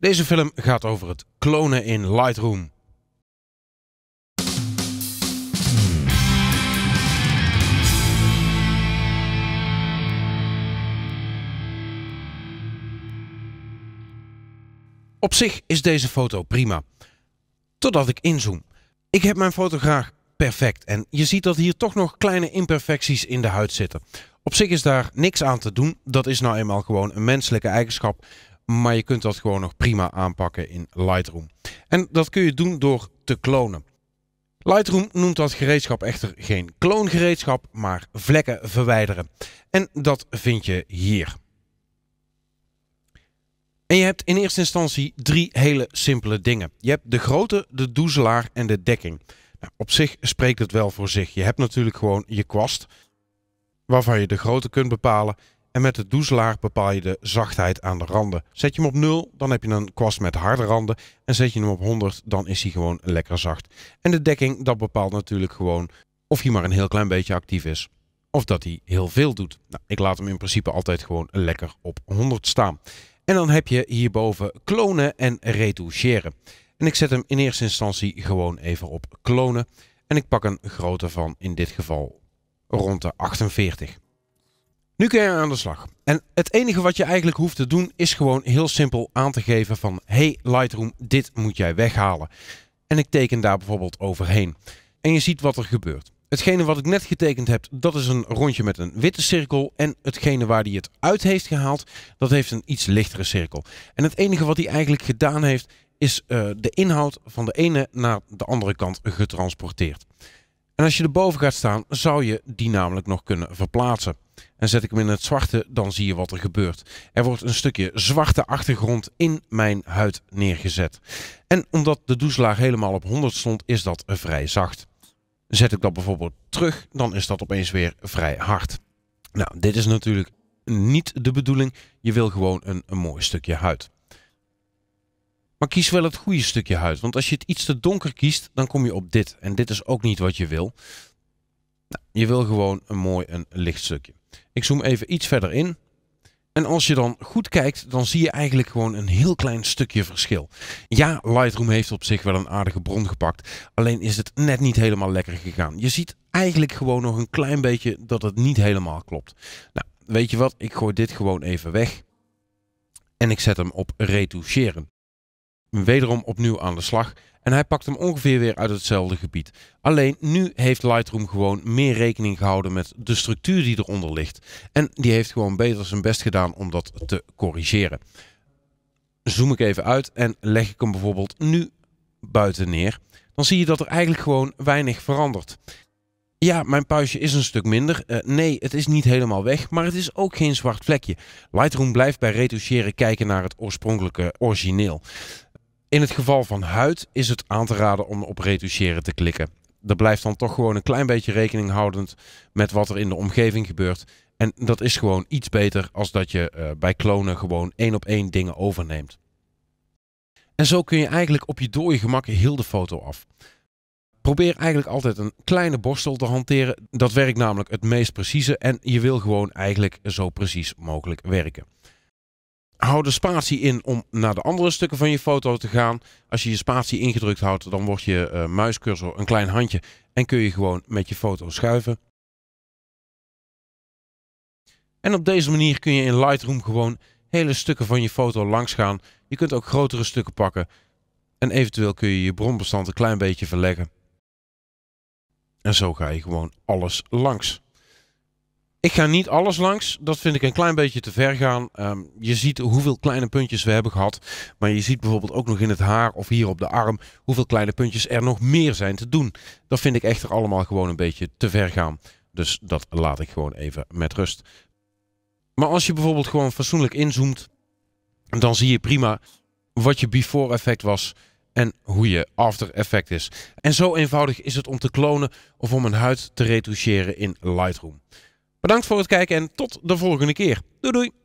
Deze film gaat over het klonen in Lightroom. Op zich is deze foto prima. Totdat ik inzoom. Ik heb mijn foto graag perfect en je ziet dat hier toch nog kleine imperfecties in de huid zitten. Op zich is daar niks aan te doen, dat is nou eenmaal gewoon een menselijke eigenschap. Maar je kunt dat gewoon nog prima aanpakken in Lightroom. En dat kun je doen door te klonen. Lightroom noemt dat gereedschap echter geen kloongereedschap, maar vlekken verwijderen. En dat vind je hier. En je hebt in eerste instantie drie hele simpele dingen. Je hebt de grootte, de doezelaar en de dekking. Nou, op zich spreekt het wel voor zich. Je hebt natuurlijk gewoon je kwast, waarvan je de grootte kunt bepalen. En met de doezelaar bepaal je de zachtheid aan de randen. Zet je hem op 0, dan heb je een kwast met harde randen. En zet je hem op 100, dan is hij gewoon lekker zacht. En de dekking, dat bepaalt natuurlijk gewoon of hij maar een heel klein beetje actief is. Of dat hij heel veel doet. Nou, ik laat hem in principe altijd gewoon lekker op 100 staan. En dan heb je hierboven klonen en retoucheren. En ik zet hem in eerste instantie gewoon even op klonen. En ik pak een grootte van in dit geval rond de 48. Nu kun je aan de slag. En het enige wat je eigenlijk hoeft te doen is gewoon heel simpel aan te geven van hey Lightroom, dit moet jij weghalen. En ik teken daar bijvoorbeeld overheen. En je ziet wat er gebeurt. Hetgene wat ik net getekend heb, dat is een rondje met een witte cirkel. En hetgene waar hij het uit heeft gehaald, dat heeft een iets lichtere cirkel. En het enige wat hij eigenlijk gedaan heeft, is eh, de inhoud van de ene naar de andere kant getransporteerd. En als je erboven gaat staan, zou je die namelijk nog kunnen verplaatsen en zet ik hem in het zwarte, dan zie je wat er gebeurt. Er wordt een stukje zwarte achtergrond in mijn huid neergezet. En omdat de douchelaag helemaal op 100 stond, is dat vrij zacht. Zet ik dat bijvoorbeeld terug, dan is dat opeens weer vrij hard. Nou, dit is natuurlijk niet de bedoeling. Je wil gewoon een, een mooi stukje huid. Maar kies wel het goede stukje huid. Want als je het iets te donker kiest, dan kom je op dit. En dit is ook niet wat je wil. Nou, je wil gewoon een mooi een licht stukje. Ik zoom even iets verder in. En als je dan goed kijkt, dan zie je eigenlijk gewoon een heel klein stukje verschil. Ja, Lightroom heeft op zich wel een aardige bron gepakt. Alleen is het net niet helemaal lekker gegaan. Je ziet eigenlijk gewoon nog een klein beetje dat het niet helemaal klopt. Nou, weet je wat? Ik gooi dit gewoon even weg. En ik zet hem op retoucheren wederom opnieuw aan de slag. En hij pakt hem ongeveer weer uit hetzelfde gebied. Alleen nu heeft Lightroom gewoon meer rekening gehouden met de structuur die eronder ligt. En die heeft gewoon beter zijn best gedaan om dat te corrigeren. Zoom ik even uit en leg ik hem bijvoorbeeld nu buiten neer. Dan zie je dat er eigenlijk gewoon weinig verandert. Ja, mijn puistje is een stuk minder. Eh, nee, het is niet helemaal weg, maar het is ook geen zwart vlekje. Lightroom blijft bij retoucheren kijken naar het oorspronkelijke origineel. In het geval van huid is het aan te raden om op retoucheren te klikken. Dat blijft dan toch gewoon een klein beetje rekening houdend met wat er in de omgeving gebeurt. En dat is gewoon iets beter als dat je eh, bij klonen gewoon één op één dingen overneemt. En zo kun je eigenlijk op je dode gemak heel de foto af. Probeer eigenlijk altijd een kleine borstel te hanteren. Dat werkt namelijk het meest precieze en je wil gewoon eigenlijk zo precies mogelijk werken hou de spatie in om naar de andere stukken van je foto te gaan. Als je je spatie ingedrukt houdt, dan wordt je uh, muiscursor een klein handje en kun je gewoon met je foto schuiven. En op deze manier kun je in Lightroom gewoon hele stukken van je foto langs gaan. Je kunt ook grotere stukken pakken en eventueel kun je je bronbestand een klein beetje verleggen. En zo ga je gewoon alles langs. Ik ga niet alles langs. Dat vind ik een klein beetje te ver gaan. Ehm, je ziet hoeveel kleine puntjes we hebben gehad. Maar je ziet bijvoorbeeld ook nog in het haar of hier op de arm hoeveel kleine puntjes er nog meer zijn te doen. Dat vind ik echter allemaal gewoon een beetje te ver gaan. Dus dat laat ik gewoon even met rust. Maar als je bijvoorbeeld gewoon fatsoenlijk inzoomt, dan zie je prima wat je before effect was en hoe je after effect is. En zo eenvoudig is het om te klonen of om een huid te retoucheren in Lightroom. Bedankt voor het kijken en tot de volgende keer. Doei doei!